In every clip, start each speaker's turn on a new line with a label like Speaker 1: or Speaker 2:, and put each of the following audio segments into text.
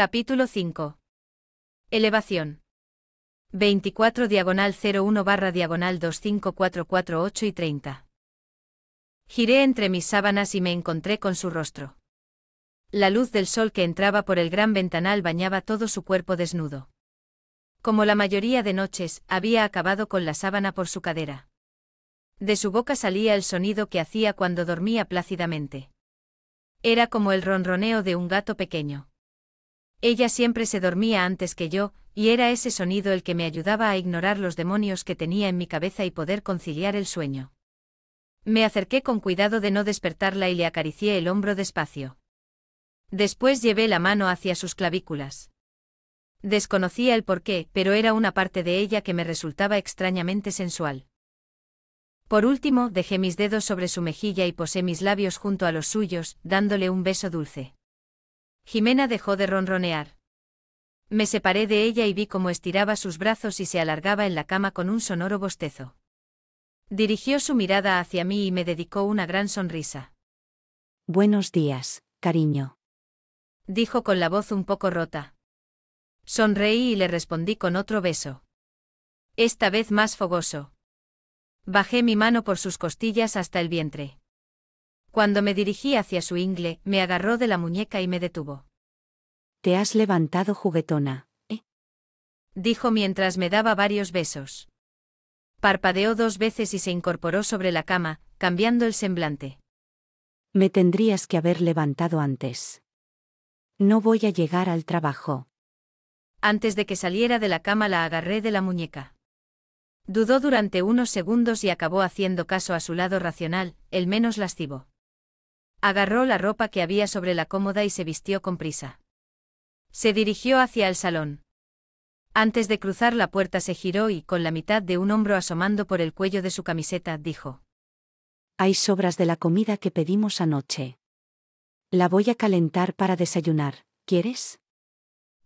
Speaker 1: Capítulo 5. Elevación. 24 diagonal 01 barra diagonal 25448 y 30. Giré entre mis sábanas y me encontré con su rostro. La luz del sol que entraba por el gran ventanal bañaba todo su cuerpo desnudo. Como la mayoría de noches, había acabado con la sábana por su cadera. De su boca salía el sonido que hacía cuando dormía plácidamente. Era como el ronroneo de un gato pequeño. Ella siempre se dormía antes que yo, y era ese sonido el que me ayudaba a ignorar los demonios que tenía en mi cabeza y poder conciliar el sueño. Me acerqué con cuidado de no despertarla y le acaricié el hombro despacio. Después llevé la mano hacia sus clavículas. Desconocía el porqué, pero era una parte de ella que me resultaba extrañamente sensual. Por último, dejé mis dedos sobre su mejilla y posé mis labios junto a los suyos, dándole un beso dulce. Jimena dejó de ronronear. Me separé de ella y vi cómo estiraba sus brazos y se alargaba en la cama con un sonoro bostezo. Dirigió su mirada hacia mí y me dedicó una gran sonrisa. Buenos días, cariño. Dijo con la voz un poco rota. Sonreí y le respondí con otro beso. Esta vez más fogoso. Bajé mi mano por sus costillas hasta el vientre. Cuando me dirigí hacia su ingle, me agarró de la muñeca y me detuvo. Te has levantado juguetona, ¿eh? Dijo mientras me daba varios besos. Parpadeó dos veces y se incorporó sobre la cama, cambiando el semblante. Me tendrías que haber levantado antes. No voy a llegar al trabajo. Antes de que saliera de la cama la agarré de la muñeca. Dudó durante unos segundos y acabó haciendo caso a su lado racional, el menos lascivo. Agarró la ropa que había sobre la cómoda y se vistió con prisa. Se dirigió hacia el salón. Antes de cruzar la puerta se giró y, con la mitad de un hombro asomando por el cuello de su camiseta, dijo. Hay sobras de la comida que pedimos anoche. La voy a calentar para desayunar. ¿Quieres?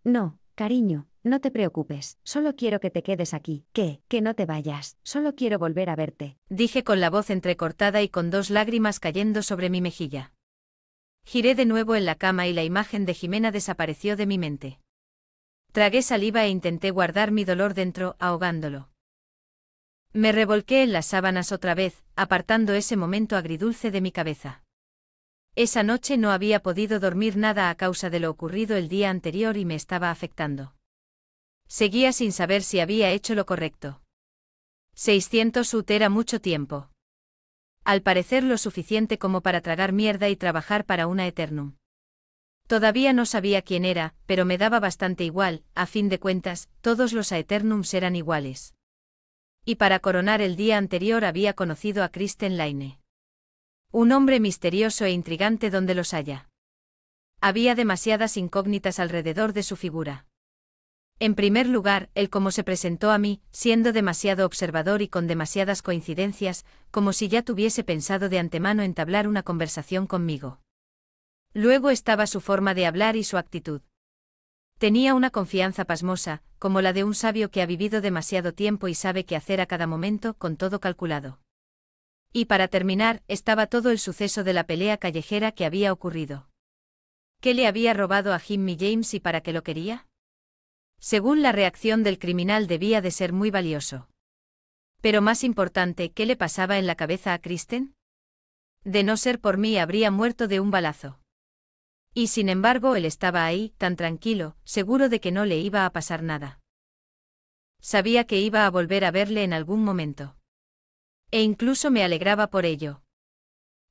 Speaker 1: No, Cariño, no te preocupes, solo quiero que te quedes aquí. ¿Qué? Que no te vayas, solo quiero volver a verte. Dije con la voz entrecortada y con dos lágrimas cayendo sobre mi mejilla. Giré de nuevo en la cama y la imagen de Jimena desapareció de mi mente. Tragué saliva e intenté guardar mi dolor dentro, ahogándolo. Me revolqué en las sábanas otra vez, apartando ese momento agridulce de mi cabeza. Esa noche no había podido dormir nada a causa de lo ocurrido el día anterior y me estaba afectando. Seguía sin saber si había hecho lo correcto. 600 UT era mucho tiempo. Al parecer lo suficiente como para tragar mierda y trabajar para una Eternum. Todavía no sabía quién era, pero me daba bastante igual, a fin de cuentas, todos los Aeternums eran iguales. Y para coronar el día anterior había conocido a Kristen Laine. Un hombre misterioso e intrigante donde los haya. Había demasiadas incógnitas alrededor de su figura. En primer lugar, el cómo se presentó a mí, siendo demasiado observador y con demasiadas coincidencias, como si ya tuviese pensado de antemano entablar una conversación conmigo. Luego estaba su forma de hablar y su actitud. Tenía una confianza pasmosa, como la de un sabio que ha vivido demasiado tiempo y sabe qué hacer a cada momento, con todo calculado. Y para terminar, estaba todo el suceso de la pelea callejera que había ocurrido. ¿Qué le había robado a Jimmy James y para qué lo quería? Según la reacción del criminal debía de ser muy valioso. Pero más importante, ¿qué le pasaba en la cabeza a Kristen? De no ser por mí habría muerto de un balazo. Y sin embargo él estaba ahí, tan tranquilo, seguro de que no le iba a pasar nada. Sabía que iba a volver a verle en algún momento. E incluso me alegraba por ello.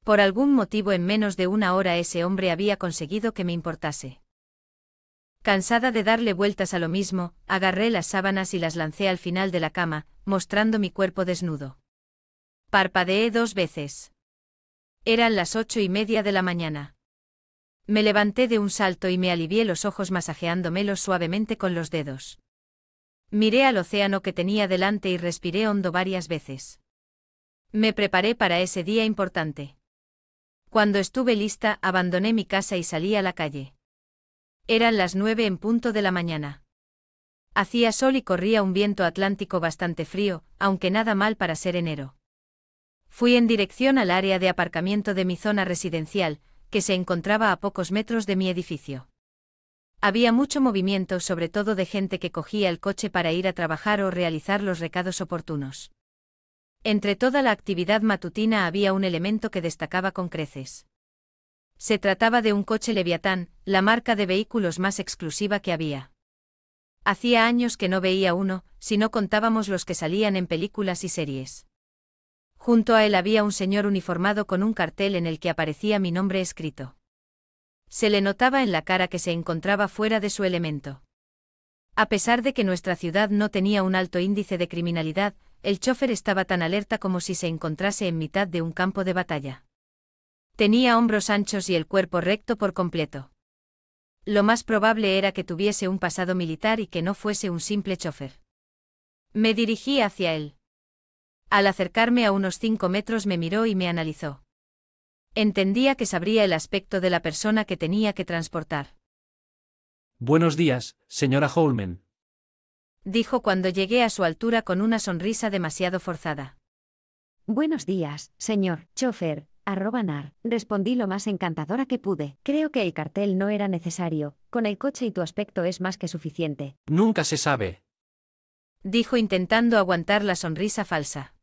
Speaker 1: Por algún motivo en menos de una hora ese hombre había conseguido que me importase. Cansada de darle vueltas a lo mismo, agarré las sábanas y las lancé al final de la cama, mostrando mi cuerpo desnudo. Parpadeé dos veces. Eran las ocho y media de la mañana. Me levanté de un salto y me alivié los ojos masajeándomelos suavemente con los dedos. Miré al océano que tenía delante y respiré hondo varias veces. Me preparé para ese día importante. Cuando estuve lista, abandoné mi casa y salí a la calle. Eran las nueve en punto de la mañana. Hacía sol y corría un viento atlántico bastante frío, aunque nada mal para ser enero. Fui en dirección al área de aparcamiento de mi zona residencial, que se encontraba a pocos metros de mi edificio. Había mucho movimiento, sobre todo de gente que cogía el coche para ir a trabajar o realizar los recados oportunos. Entre toda la actividad matutina había un elemento que destacaba con creces. Se trataba de un coche Leviatán, la marca de vehículos más exclusiva que había. Hacía años que no veía uno, si no contábamos los que salían en películas y series. Junto a él había un señor uniformado con un cartel en el que aparecía mi nombre escrito. Se le notaba en la cara que se encontraba fuera de su elemento. A pesar de que nuestra ciudad no tenía un alto índice de criminalidad, el chofer estaba tan alerta como si se encontrase en mitad de un campo de batalla. Tenía hombros anchos y el cuerpo recto por completo. Lo más probable era que tuviese un pasado militar y que no fuese un simple chofer. Me dirigí hacia él. Al acercarme a unos cinco metros me miró y me analizó. Entendía que sabría el aspecto de la persona que tenía que transportar.
Speaker 2: Buenos días, señora Holmen
Speaker 1: dijo cuando llegué a su altura con una sonrisa demasiado forzada. Buenos días, señor, chofer, arroba nar, respondí lo más encantadora que pude. Creo que el cartel no era necesario, con el coche y tu aspecto es más que suficiente.
Speaker 2: Nunca se sabe.
Speaker 1: Dijo intentando aguantar la sonrisa falsa.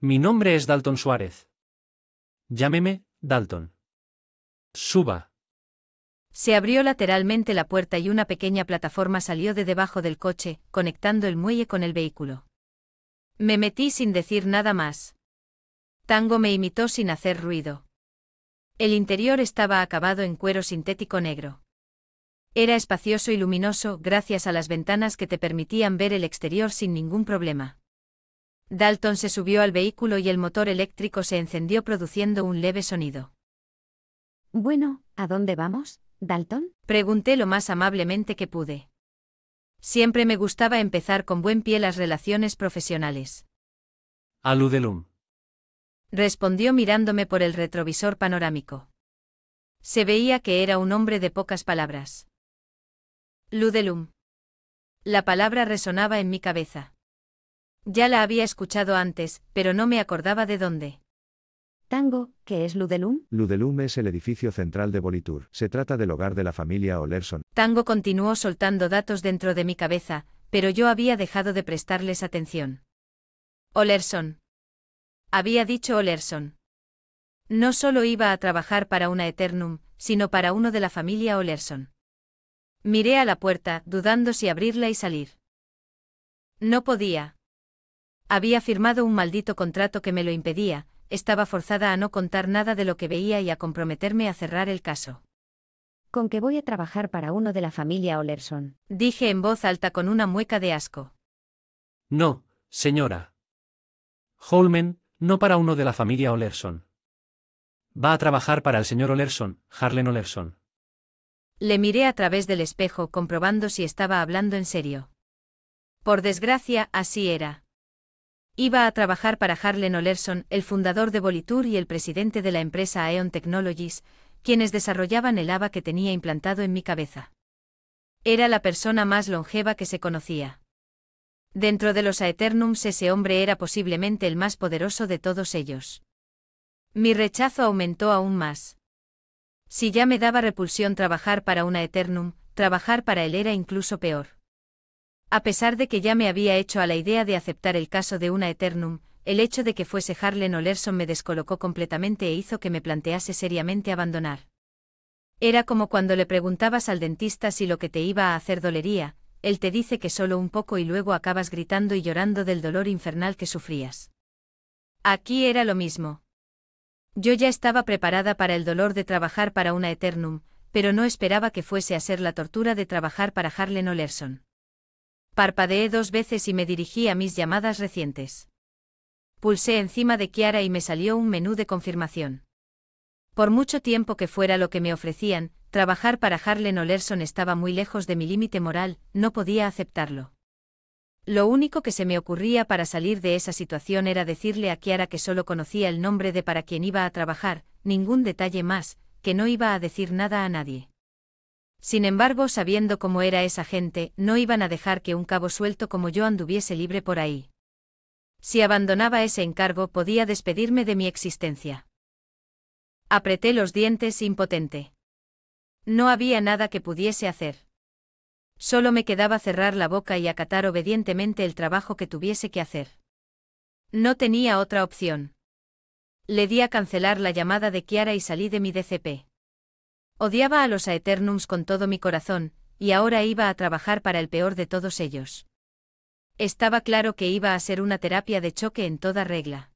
Speaker 2: Mi nombre es Dalton Suárez. Llámeme, Dalton. Suba.
Speaker 1: Se abrió lateralmente la puerta y una pequeña plataforma salió de debajo del coche, conectando el muelle con el vehículo. Me metí sin decir nada más. Tango me imitó sin hacer ruido. El interior estaba acabado en cuero sintético negro. Era espacioso y luminoso gracias a las ventanas que te permitían ver el exterior sin ningún problema. Dalton se subió al vehículo y el motor eléctrico se encendió produciendo un leve sonido. Bueno, ¿a dónde vamos? Dalton? Pregunté lo más amablemente que pude. Siempre me gustaba empezar con buen pie las relaciones profesionales.
Speaker 2: Ludelum.
Speaker 1: Respondió mirándome por el retrovisor panorámico. Se veía que era un hombre de pocas palabras. Ludelum. La palabra resonaba en mi cabeza. Ya la había escuchado antes, pero no me acordaba de dónde.
Speaker 2: Tango, ¿qué es Ludelum? Ludelum es el edificio central de Bolitur. Se trata del hogar de la familia Olerson.
Speaker 1: Tango continuó soltando datos dentro de mi cabeza, pero yo había dejado de prestarles atención. Olerson. Había dicho Olerson. No solo iba a trabajar para una Eternum, sino para uno de la familia Olerson. Miré a la puerta, dudando si abrirla y salir. No podía. Había firmado un maldito contrato que me lo impedía, estaba forzada a no contar nada de lo que veía y a comprometerme a cerrar el caso. Con que voy a trabajar para uno de la familia Olerson. Dije en voz alta con una mueca de asco.
Speaker 2: No, señora. Holmen, no para uno de la familia Olerson. Va a trabajar para el señor Olerson, Harlan Olerson.
Speaker 1: Le miré a través del espejo comprobando si estaba hablando en serio. Por desgracia, así era. Iba a trabajar para Harlen Olerson, el fundador de Volitur y el presidente de la empresa Aeon Technologies, quienes desarrollaban el ABA que tenía implantado en mi cabeza. Era la persona más longeva que se conocía. Dentro de los Aeternums ese hombre era posiblemente el más poderoso de todos ellos. Mi rechazo aumentó aún más. Si ya me daba repulsión trabajar para una Aeternum, trabajar para él era incluso peor. A pesar de que ya me había hecho a la idea de aceptar el caso de una Eternum, el hecho de que fuese Harlan Olerson me descolocó completamente e hizo que me plantease seriamente abandonar. Era como cuando le preguntabas al dentista si lo que te iba a hacer dolería, él te dice que solo un poco y luego acabas gritando y llorando del dolor infernal que sufrías. Aquí era lo mismo. Yo ya estaba preparada para el dolor de trabajar para una Eternum, pero no esperaba que fuese a ser la tortura de trabajar para Harlan Olerson. Parpadeé dos veces y me dirigí a mis llamadas recientes. Pulsé encima de Kiara y me salió un menú de confirmación. Por mucho tiempo que fuera lo que me ofrecían, trabajar para Harlan Olerson estaba muy lejos de mi límite moral, no podía aceptarlo. Lo único que se me ocurría para salir de esa situación era decirle a Kiara que solo conocía el nombre de para quien iba a trabajar, ningún detalle más, que no iba a decir nada a nadie. Sin embargo, sabiendo cómo era esa gente, no iban a dejar que un cabo suelto como yo anduviese libre por ahí. Si abandonaba ese encargo podía despedirme de mi existencia. Apreté los dientes impotente. No había nada que pudiese hacer. Solo me quedaba cerrar la boca y acatar obedientemente el trabajo que tuviese que hacer. No tenía otra opción. Le di a cancelar la llamada de Kiara y salí de mi DCP. Odiaba a los Aeternums con todo mi corazón, y ahora iba a trabajar para el peor de todos ellos. Estaba claro que iba a ser una terapia de choque en toda regla.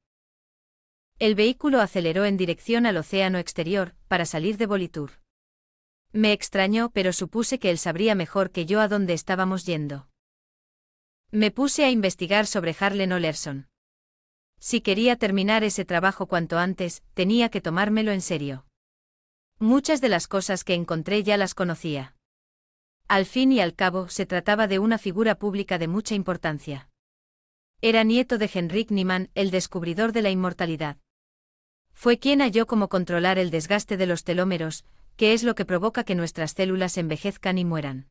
Speaker 1: El vehículo aceleró en dirección al océano exterior, para salir de Bolitur. Me extrañó, pero supuse que él sabría mejor que yo a dónde estábamos yendo. Me puse a investigar sobre Harlen Olerson. Si quería terminar ese trabajo cuanto antes, tenía que tomármelo en serio. Muchas de las cosas que encontré ya las conocía. Al fin y al cabo se trataba de una figura pública de mucha importancia. Era nieto de Henrik Niemann, el descubridor de la inmortalidad. Fue quien halló cómo controlar el desgaste de los telómeros, que es lo que provoca que nuestras células envejezcan y mueran.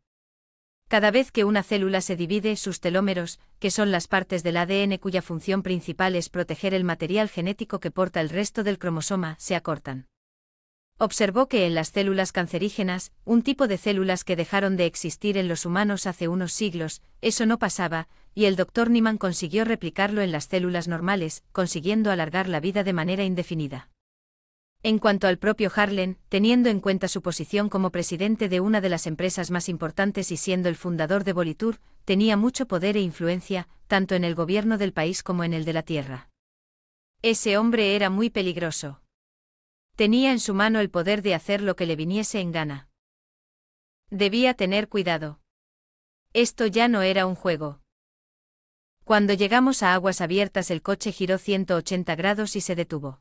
Speaker 1: Cada vez que una célula se divide, sus telómeros, que son las partes del ADN cuya función principal es proteger el material genético que porta el resto del cromosoma, se acortan. Observó que en las células cancerígenas, un tipo de células que dejaron de existir en los humanos hace unos siglos, eso no pasaba, y el doctor Niman consiguió replicarlo en las células normales, consiguiendo alargar la vida de manera indefinida. En cuanto al propio Harlan, teniendo en cuenta su posición como presidente de una de las empresas más importantes y siendo el fundador de Bolitur, tenía mucho poder e influencia, tanto en el gobierno del país como en el de la Tierra. Ese hombre era muy peligroso. Tenía en su mano el poder de hacer lo que le viniese en gana. Debía tener cuidado. Esto ya no era un juego. Cuando llegamos a aguas abiertas el coche giró 180 grados y se detuvo.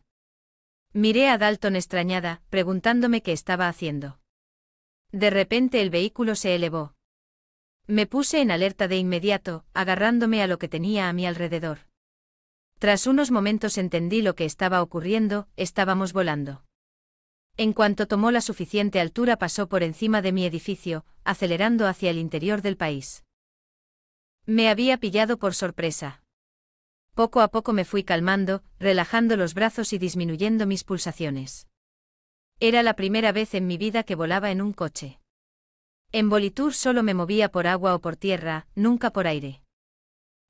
Speaker 1: Miré a Dalton extrañada, preguntándome qué estaba haciendo. De repente el vehículo se elevó. Me puse en alerta de inmediato, agarrándome a lo que tenía a mi alrededor. Tras unos momentos entendí lo que estaba ocurriendo, estábamos volando. En cuanto tomó la suficiente altura pasó por encima de mi edificio, acelerando hacia el interior del país. Me había pillado por sorpresa. Poco a poco me fui calmando, relajando los brazos y disminuyendo mis pulsaciones. Era la primera vez en mi vida que volaba en un coche. En Bolitur solo me movía por agua o por tierra, nunca por aire.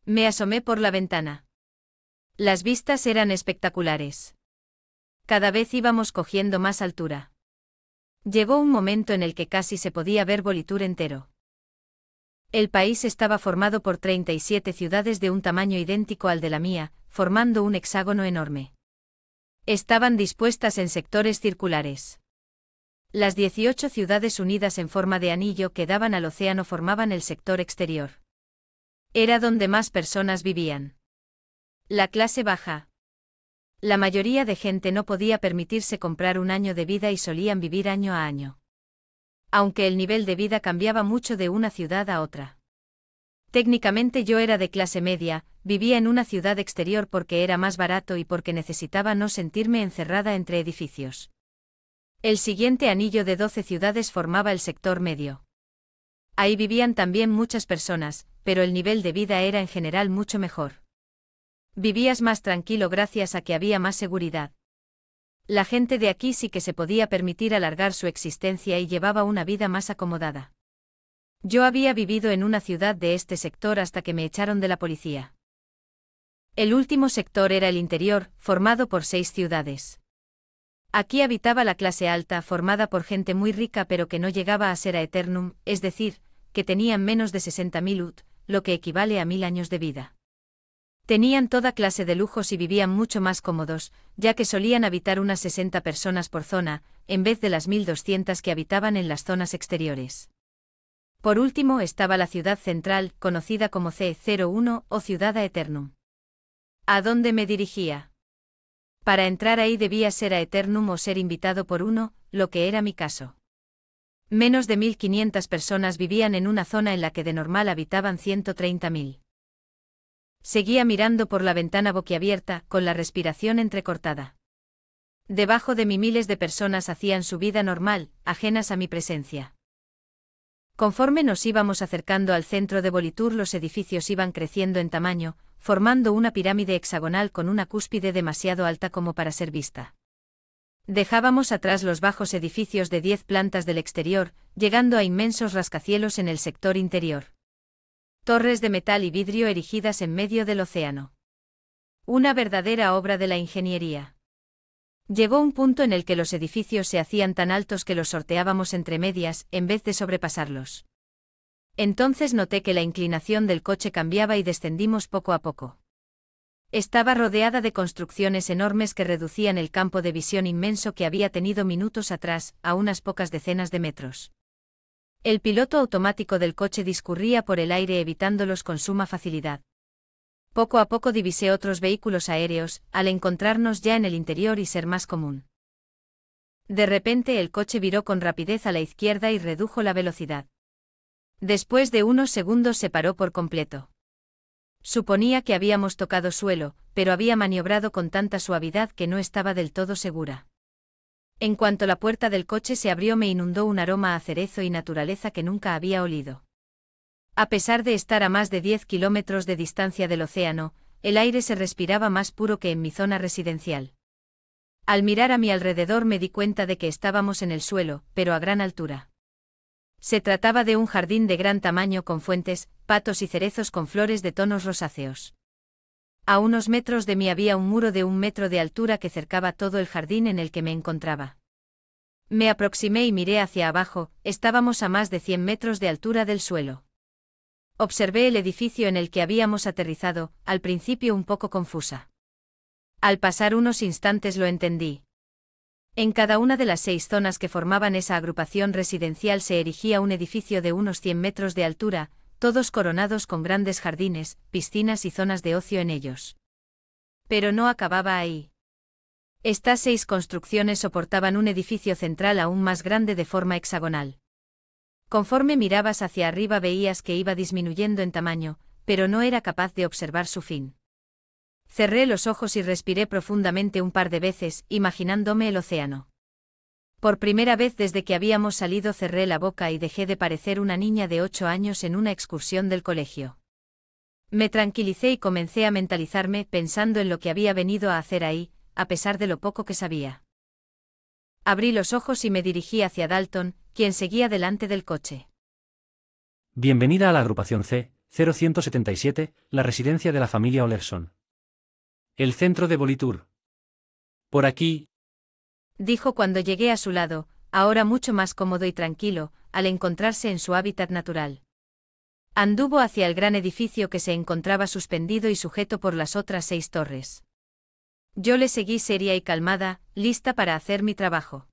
Speaker 1: Me asomé por la ventana. Las vistas eran espectaculares. Cada vez íbamos cogiendo más altura. Llegó un momento en el que casi se podía ver Bolitur entero. El país estaba formado por 37 ciudades de un tamaño idéntico al de la mía, formando un hexágono enorme. Estaban dispuestas en sectores circulares. Las 18 ciudades unidas en forma de anillo que daban al océano formaban el sector exterior. Era donde más personas vivían. La clase baja. La mayoría de gente no podía permitirse comprar un año de vida y solían vivir año a año. Aunque el nivel de vida cambiaba mucho de una ciudad a otra. Técnicamente yo era de clase media, vivía en una ciudad exterior porque era más barato y porque necesitaba no sentirme encerrada entre edificios. El siguiente anillo de 12 ciudades formaba el sector medio. Ahí vivían también muchas personas, pero el nivel de vida era en general mucho mejor. Vivías más tranquilo gracias a que había más seguridad. La gente de aquí sí que se podía permitir alargar su existencia y llevaba una vida más acomodada. Yo había vivido en una ciudad de este sector hasta que me echaron de la policía. El último sector era el interior, formado por seis ciudades. Aquí habitaba la clase alta, formada por gente muy rica pero que no llegaba a ser a eternum, es decir, que tenían menos de 60.000 UT, lo que equivale a mil años de vida. Tenían toda clase de lujos y vivían mucho más cómodos, ya que solían habitar unas 60 personas por zona, en vez de las 1.200 que habitaban en las zonas exteriores. Por último estaba la ciudad central, conocida como C01 o Ciudad Aeternum. ¿A dónde me dirigía? Para entrar ahí debía ser a Eternum o ser invitado por uno, lo que era mi caso. Menos de 1.500 personas vivían en una zona en la que de normal habitaban 130.000. Seguía mirando por la ventana boquiabierta, con la respiración entrecortada. Debajo de mí miles de personas hacían su vida normal, ajenas a mi presencia. Conforme nos íbamos acercando al centro de Bolitur los edificios iban creciendo en tamaño, formando una pirámide hexagonal con una cúspide demasiado alta como para ser vista. Dejábamos atrás los bajos edificios de diez plantas del exterior, llegando a inmensos rascacielos en el sector interior torres de metal y vidrio erigidas en medio del océano. Una verdadera obra de la ingeniería. Llegó un punto en el que los edificios se hacían tan altos que los sorteábamos entre medias, en vez de sobrepasarlos. Entonces noté que la inclinación del coche cambiaba y descendimos poco a poco. Estaba rodeada de construcciones enormes que reducían el campo de visión inmenso que había tenido minutos atrás, a unas pocas decenas de metros. El piloto automático del coche discurría por el aire evitándolos con suma facilidad. Poco a poco divisé otros vehículos aéreos, al encontrarnos ya en el interior y ser más común. De repente el coche viró con rapidez a la izquierda y redujo la velocidad. Después de unos segundos se paró por completo. Suponía que habíamos tocado suelo, pero había maniobrado con tanta suavidad que no estaba del todo segura. En cuanto la puerta del coche se abrió me inundó un aroma a cerezo y naturaleza que nunca había olido. A pesar de estar a más de 10 kilómetros de distancia del océano, el aire se respiraba más puro que en mi zona residencial. Al mirar a mi alrededor me di cuenta de que estábamos en el suelo, pero a gran altura. Se trataba de un jardín de gran tamaño con fuentes, patos y cerezos con flores de tonos rosáceos. A unos metros de mí había un muro de un metro de altura que cercaba todo el jardín en el que me encontraba. Me aproximé y miré hacia abajo, estábamos a más de 100 metros de altura del suelo. Observé el edificio en el que habíamos aterrizado, al principio un poco confusa. Al pasar unos instantes lo entendí. En cada una de las seis zonas que formaban esa agrupación residencial se erigía un edificio de unos 100 metros de altura, todos coronados con grandes jardines, piscinas y zonas de ocio en ellos. Pero no acababa ahí. Estas seis construcciones soportaban un edificio central aún más grande de forma hexagonal. Conforme mirabas hacia arriba veías que iba disminuyendo en tamaño, pero no era capaz de observar su fin. Cerré los ojos y respiré profundamente un par de veces, imaginándome el océano. Por primera vez desde que habíamos salido cerré la boca y dejé de parecer una niña de ocho años en una excursión del colegio. Me tranquilicé y comencé a mentalizarme pensando en lo que había venido a hacer ahí, a pesar de lo poco que sabía. Abrí los ojos y me dirigí hacia Dalton, quien seguía delante del coche.
Speaker 2: Bienvenida a la agrupación C, 0177, la residencia de la familia Olerson. El centro de Bolitur. Por aquí,
Speaker 1: Dijo cuando llegué a su lado, ahora mucho más cómodo y tranquilo, al encontrarse en su hábitat natural. Anduvo hacia el gran edificio que se encontraba suspendido y sujeto por las otras seis torres. Yo le seguí seria y calmada, lista para hacer mi trabajo.